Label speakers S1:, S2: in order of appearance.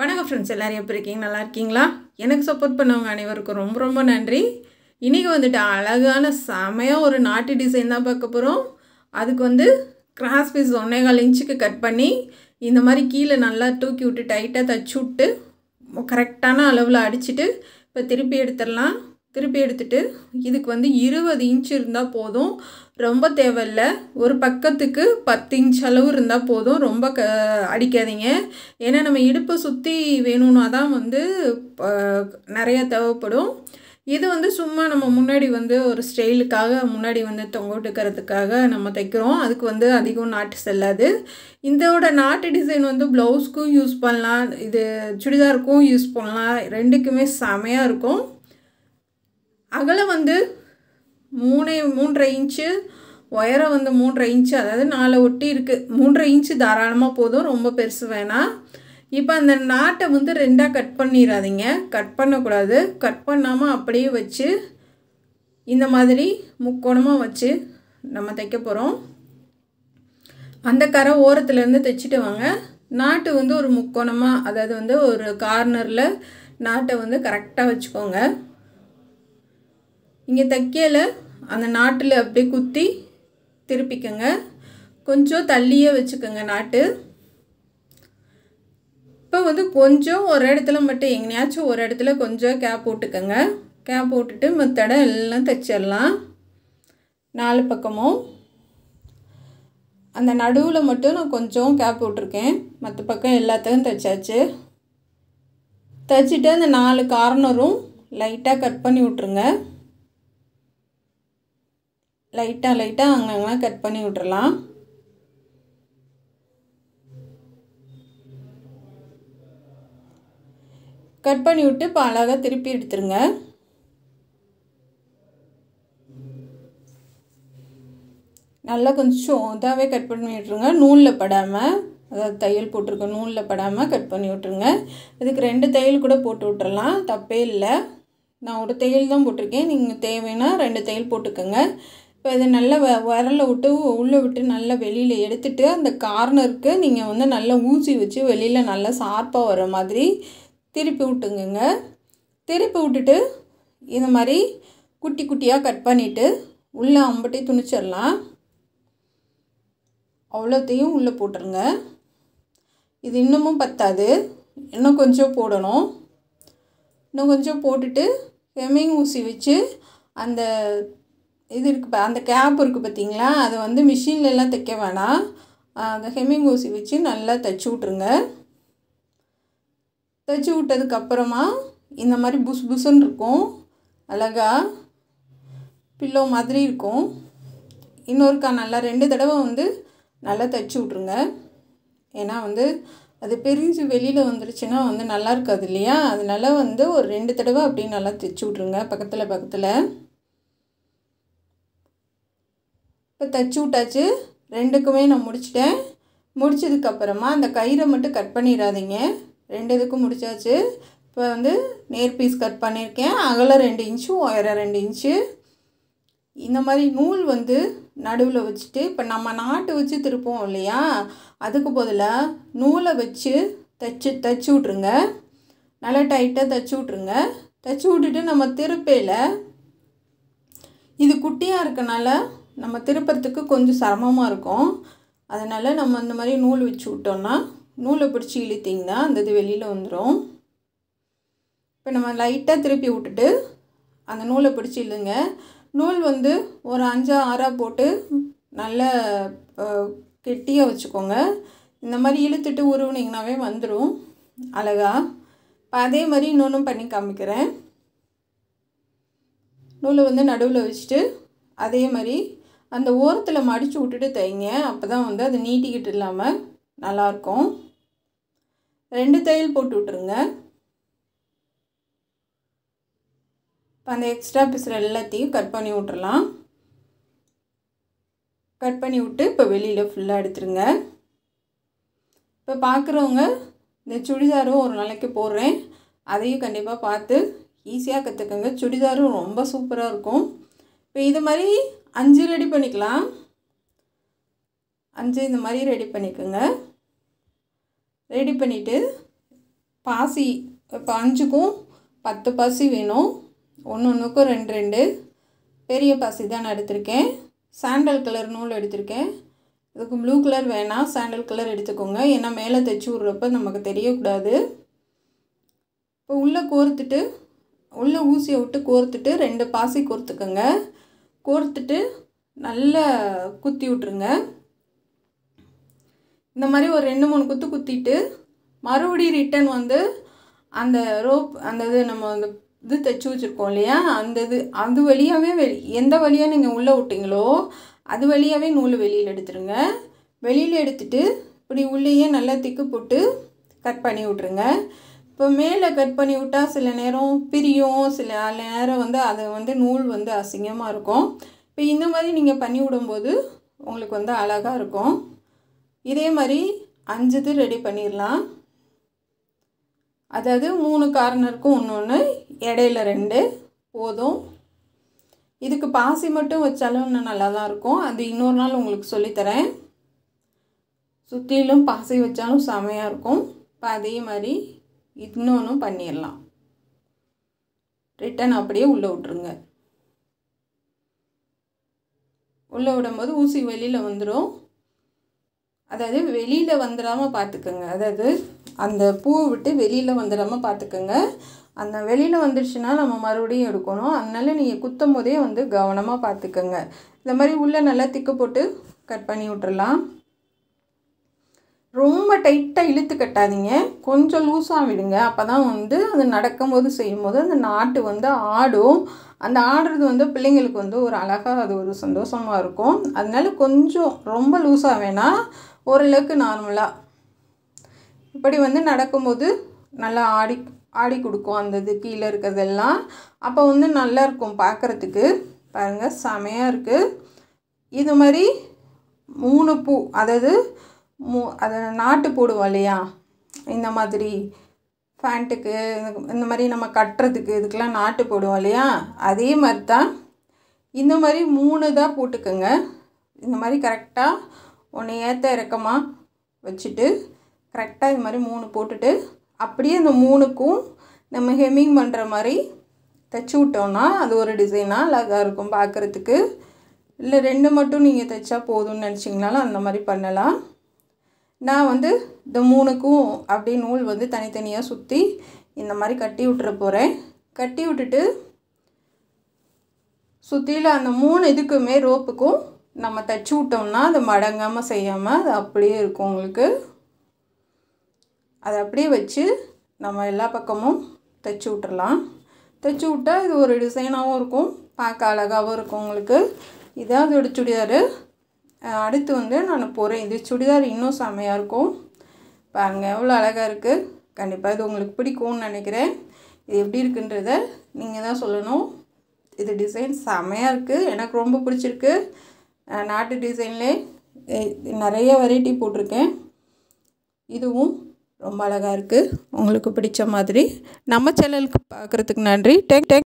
S1: வணக்கம் ஃப்ரெண்ட்ஸ் எல்லோரும் எப்படி இருக்கீங்க நல்லா இருக்கீங்களா எனக்கு சப்போர்ட் பண்ணவங்க அனைவருக்கும் ரொம்ப ரொம்ப நன்றி இன்றைக்கி வந்துட்டு அழகான செமையாக ஒரு நாட்டு டிசைன் தான் பார்க்க போகிறோம் அதுக்கு வந்து கிராஸ் பீஸ் ஒன்றேகால் இன்ச்சுக்கு கட் பண்ணி இந்த மாதிரி கீழே நல்லா தூக்கி விட்டு டைட்டாக தச்சு விட்டு கரெக்டான அளவில் அடிச்சுட்டு இப்போ திருப்பி எடுத்துடலாம் திருப்பி எடுத்துட்டு இதுக்கு வந்து இருபது இன்ச் இருந்தால் போதும் ரொம்ப தேவையில்லை ஒரு பக்கத்துக்கு பத்து இன்ச் அளவு இருந்தால் போதும் ரொம்ப க அடிக்காதீங்க ஏன்னா நம்ம இடுப்பை சுற்றி வேணும்னா தான் வந்து நிறையா தேவைப்படும் இது வந்து சும்மா நம்ம முன்னாடி வந்து ஒரு ஸ்டைலுக்காக முன்னாடி வந்து தொங்கோட்டுக்கிறதுக்காக நம்ம தைக்கிறோம் அதுக்கு வந்து அதிகம் நாட்டு செல்லாது இதோட நாட்டு டிசைன் வந்து ப்ளவுஸ்க்கும் யூஸ் பண்ணலாம் இது சுடிதாருக்கும் யூஸ் பண்ணலாம் ரெண்டுக்குமே செமையாக இருக்கும் அகலம் வந்து மூணு மூன்றரை இன்ச்சு ஒயரம் வந்து மூன்றரை இன்ச்சு அதாவது நாலு ஒட்டி இருக்குது மூன்றரை இன்ச்சு தாராளமாக போதும் ரொம்ப பெருசு வேணாம் இப்போ அந்த நாட்டை வந்து ரெண்டாக கட் பண்ணிடாதீங்க கட் பண்ணக்கூடாது கட் பண்ணாமல் அப்படியே வச்சு இந்த மாதிரி முக்கோணமாக வச்சு நம்ம தைக்க போகிறோம் அந்த கரை ஓரத்துலேருந்து தைச்சிட்டு வாங்க நாட்டு வந்து ஒரு முக்கோணமாக அதாவது வந்து ஒரு கார்னரில் நாட்டை வந்து கரெக்டாக வச்சுக்கோங்க இங்கே தைக்கையில் அந்த நாட்டில் அப்படியே குத்தி திருப்பிக்கங்க கொஞ்சம் தள்ளியே வச்சுக்கோங்க நாட்டு இப்போ வந்து கொஞ்சம் ஒரு இடத்துல மட்டும் எங்கேயாச்சும் ஒரு இடத்துல கொஞ்சம் கேப் போட்டுக்கோங்க கேப் போட்டுட்டு மற்றட எல்லாம் தைச்சிடலாம் நாலு பக்கமும் அந்த நடுவில் மட்டும் நான் கொஞ்சம் கேப் போட்டிருக்கேன் மற்ற பக்கம் எல்லாத்தையும் தைச்சாச்சு தைச்சிட்டு அந்த நாலு கார்னரும் லைட்டாக கட் பண்ணி விட்ருங்க லைட்டாக லைட்டாக அங்கங்கெலாம் கட் பண்ணி விட்றலாம் கட் பண்ணி விட்டு இப்போ அழகாக திருப்பி எடுத்துருங்க நல்லா கொஞ்சம் இதாகவே கட் பண்ணி விட்ருங்க நூலில் படாமல் அதாவது தையல் போட்டிருக்க நூலில் படாமல் கட் பண்ணி விட்ருங்க இதுக்கு ரெண்டு தையல் கூட போட்டு விட்டுறலாம் தப்பே இல்லை நான் ஒரு தையல் தான் போட்டிருக்கேன் நீங்கள் தேவைன்னா ரெண்டு தையல் போட்டுக்கோங்க இப்போ இதை நல்லா வ விரல விட்டு உள்ளே விட்டு நல்லா வெளியில் எடுத்துகிட்டு அந்த கார்னருக்கு நீங்கள் வந்து நல்லா ஊசி வச்சு வெளியில் நல்லா ஷார்ப்பாக வர மாதிரி திருப்பி விட்டுங்க திருப்பி விட்டுட்டு இந்த மாதிரி குட்டி குட்டியாக கட் பண்ணிவிட்டு உள்ளே அம்பட்டி துணிச்சிடலாம் அவ்வளோத்தையும் உள்ளே போட்டுருங்க இது இன்னமும் பத்தாது இன்னும் கொஞ்சம் போடணும் இன்னும் கொஞ்சம் போட்டுட்டு ஹெமிங் ஊசி வச்சு அந்த இது இருக்குது அந்த கேப் இருக்குது பார்த்தீங்களா அதை வந்து மிஷின்லலாம் தைக்க வேணாம் அந்த ஹெம்மிங் ஊசி வச்சு நல்லா தைச்சி விட்ருங்க தைச்சி விட்டதுக்கப்புறமா இந்த மாதிரி புஸ் புஸ்ன்னு இருக்கும் அழகாக பில்லோ மாதிரி இருக்கும் இன்னொருக்கா நல்லா ரெண்டு தடவை வந்து நல்லா தைச்சி விட்ருங்க ஏன்னா வந்து அது பிரிஞ்சு வெளியில் வந்துருச்சுன்னா வந்து நல்லா இருக்காது இல்லையா அதனால் வந்து ஒரு ரெண்டு தடவை அப்படியே நல்லா தைச்சி விட்ருங்க பக்கத்தில் பக்கத்தில் இப்போ தைச்சி விட்டாச்சு ரெண்டுக்குமே நான் முடிச்சிட்டேன் முடிச்சதுக்கப்புறமா அந்த கயிறை மட்டும் கட் பண்ணிடாதீங்க ரெண்டு இதுக்கும் முடித்தாச்சு இப்போ வந்து நேர் பீஸ் கட் பண்ணியிருக்கேன் அகலம் ரெண்டு இன்ச்சு உயரம் ரெண்டு இன்ச்சு இந்த மாதிரி நூல் வந்து நடுவில் வச்சுட்டு இப்போ நம்ம நாட்டு வச்சு திருப்போம் இல்லையா அதுக்கு பதிலாக நூலை வச்சு தச்சு தைச்சி விட்ருங்க நல்லா டைட்டாக தைச்சி விட்ருங்க தைச்சி விட்டுட்டு நம்ம திருப்பையில் இது குட்டியாக இருக்கனால நம்ம திருப்புறத்துக்கு கொஞ்சம் சிரமமாக இருக்கும் அதனால் நம்ம அந்த மாதிரி நூல் வச்சு விட்டோம்னா நூலை பிடிச்சி இழுத்திங்கன்னா அந்த இது வெளியில் வந்துடும் இப்போ நம்ம லைட்டாக திருப்பி விட்டுட்டு அந்த நூலை பிடிச்சி இழுங்க நூல் வந்து ஒரு அஞ்சா ஆறாக போட்டு நல்ல கெட்டியாக வச்சுக்கோங்க இந்த மாதிரி இழுத்துட்டு உருவினிங்கனாவே வந்துடும் அழகா இப்போ அதே மாதிரி இன்னொன்றும் பண்ணி காமிக்கிறேன் நூலை வந்து நடுவில் வச்சுட்டு அதே மாதிரி அந்த ஓரத்தில் மடித்து விட்டுட்டு தைங்க அப்போ தான் வந்து அது நீட்டிக்கிட்டு இல்லாமல் நல்லாயிருக்கும் ரெண்டு தையல் போட்டு விட்ருங்க இப்போ அந்த எக்ஸ்ட்ரா பீஸில் எல்லாத்தையும் கட் பண்ணி விட்றலாம் கட் பண்ணி விட்டு இப்போ வெளியில் ஃபுல்லாக எடுத்துருங்க இப்போ பார்க்குறவங்க இந்த சுடிதாரும் ஒரு நாளைக்கு போடுறேன் அதையும் கண்டிப்பாக பார்த்து ஈஸியாக கற்றுக்குங்க சுடிதாரும் ரொம்ப சூப்பராக இருக்கும் இப்போ இது மாதிரி அஞ்சு ரெடி பண்ணிக்கலாம் அஞ்சு இந்த மாதிரி ரெடி பண்ணிக்கோங்க ரெடி பண்ணிவிட்டு பாசி இப்போ அஞ்சுக்கும் பத்து பாசி வேணும் ஒன்று ஒன்றுக்கும் ரெண்டு ரெண்டு பெரிய பாசி தான் நான் எடுத்திருக்கேன் சாண்டல் கலர் நூல் எடுத்திருக்கேன் இதுக்கு ப்ளூ கலர் வேணாம் சாண்டல் கலர் எடுத்துக்கோங்க ஏன்னா மேலே தைச்சி விட்றப்ப நமக்கு தெரியக்கூடாது இப்போ உள்ளே கோர்த்துட்டு உள்ளே ஊசியை விட்டு கோர்த்துட்டு ரெண்டு பாசி கோர்த்துக்கோங்க கோர்த்துட்டு நல்லா குத்தி விட்ருங்க இந்த மாதிரி ஒரு ரெண்டு மூணு குத்து குத்திட்டு மறுபடியும் ரிட்டன் வந்து அந்த ரோப் அந்த இது நம்ம அந்த இது தைச்சி வச்சுருக்கோம் இல்லையா அந்த இது அது வழியாகவே வெளி எந்த வழியாக நீங்கள் உள்ளே விட்டிங்களோ அது வழியாகவே நூல் வெளியில் எடுத்துருங்க வெளியில் எடுத்துட்டு இப்படி உள்ளேயே நல்லா திக்கு போட்டு கட் பண்ணி விட்ருங்க இப்போ மேலே கட் பண்ணி விட்டால் சில நேரம் பிரியும் சில நேரம் வந்து அதை வந்து நூல் வந்து அசிங்கமாக இருக்கும் இப்போ இந்த மாதிரி நீங்கள் பண்ணி விடும்போது உங்களுக்கு வந்து அழகாக இருக்கும் இதே மாதிரி அஞ்சு இது ரெடி பண்ணிடலாம் அதாவது மூணு கார்னருக்கும் ஒன்று ஒன்று இடையில ரெண்டு போதும் இதுக்கு பாசி மட்டும் வச்சாலும் இன்னும் நல்லா தான் இருக்கும் அது இன்னொரு நாள் உங்களுக்கு சொல்லித்தரேன் சுற்றிலும் பாசி வச்சாலும் செமையாக இருக்கும் இப்போ அதே மாதிரி இன்னொன்றும் பண்ணிடலாம் ரிட்டன் அப்படியே உள்ளே விட்ருங்க உள்ளே விடும்போது ஊசி வெளியில் வந்துடும் அதாவது வெளியில் வந்துடாமல் பார்த்துக்கோங்க அதாவது அந்த பூவை விட்டு வெளியில் வந்துடாமல் பார்த்துக்கோங்க அந்த வெளியில் வந்துடுச்சுன்னா நம்ம மறுபடியும் எடுக்கணும் அதனால் நீங்கள் குத்தும் போதே வந்து கவனமாக பார்த்துக்கோங்க இந்த மாதிரி உள்ளே நல்லா திக்கு போட்டு கட் பண்ணி விட்ருலாம் ரொம்ப டைட்டாக இழுத்து கட்டாதீங்க கொஞ்சம் லூஸாக விடுங்க அப்போ தான் வந்து அது நடக்கும்போது செய்யும்போது அந்த நாட்டு வந்து ஆடும் அந்த ஆடுறது வந்து பிள்ளைங்களுக்கு வந்து ஒரு அழகாக அது ஒரு சந்தோஷமாக இருக்கும் அதனால கொஞ்சம் ரொம்ப லூஸாக வேணால் ஓரளவுக்கு நார்மலாக இப்படி வந்து நடக்கும்போது நல்லா ஆடி ஆடி கொடுக்கும் அந்த இது கீழே இருக்கிறதெல்லாம் அப்போ வந்து நல்லாயிருக்கும் பார்க்குறதுக்கு பாருங்கள் செமையாக இருக்குது இது மாதிரி மூணு பூ அதாவது மூ அதை நாட்டு போடுவோம் இல்லையா இந்த மாதிரி ஃபேண்ட்டுக்கு இந்த மாதிரி நம்ம கட்டுறதுக்கு இதுக்கெலாம் நாட்டு போடுவோம் இல்லையா அதே மாதிரி தான் இந்த மாதிரி மூணு தான் போட்டுக்கோங்க இந்த மாதிரி கரெக்டாக ஒன்று ஏற்ற இறக்கமாக வச்சுட்டு கரெக்டாக இந்த மாதிரி மூணு போட்டுட்டு அப்படியே இந்த மூணுக்கும் நம்ம ஹெம்மிங் பண்ணுற மாதிரி தைச்சி விட்டோம்னா அது ஒரு டிசைனாக அழகாக இருக்கும் பார்க்குறதுக்கு இல்லை ரெண்டு மட்டும் நீங்கள் தைச்சா போதும்னு நினச்சிங்கனாலும் அந்த மாதிரி பண்ணலாம் நான் வந்து இந்த மூணுக்கும் அப்படியே நூல் வந்து தனித்தனியாக சுற்றி இந்த மாதிரி கட்டி விட்டுற போகிறேன் கட்டி விட்டுட்டு சுற்றியில் அந்த மூணு இதுக்குமே ரோப்புக்கும் நம்ம தைச்சி விட்டோம்னா அதை மடங்காமல் செய்யாமல் அது அப்படியே இருக்கும் உங்களுக்கு அதை அப்படியே வச்சு நம்ம எல்லா பக்கமும் தைச்சி விட்டுடலாம் தைச்சி விட்டால் இது ஒரு டிசைனாகவும் இருக்கும் பார்க்க அழகாகவும் இருக்கும் உங்களுக்கு இதான் அதோட சுடிதார் அடுத்து வந்து நான் போகிறேன் இது சுடிதார் இன்னும் செம்மையாக இருக்கும் பாருங்க எவ்வளோ அழகாக இருக்குது கண்டிப்பாக இது உங்களுக்கு பிடிக்கும்னு நினைக்கிறேன் இது எப்படி இருக்குன்றத நீங்கள் தான் சொல்லணும் இது டிசைன் செம்மையாக இருக்குது எனக்கு ரொம்ப பிடிச்சிருக்கு நாட்டு டிசைன்லே நிறைய வெரைட்டி போட்டிருக்கேன் இதுவும் ரொம்ப அழகாக இருக்குது உங்களுக்கு பிடிச்ச மாதிரி நம்ம சேனலுக்கு பார்க்குறதுக்கு நன்றி டேக் டேக்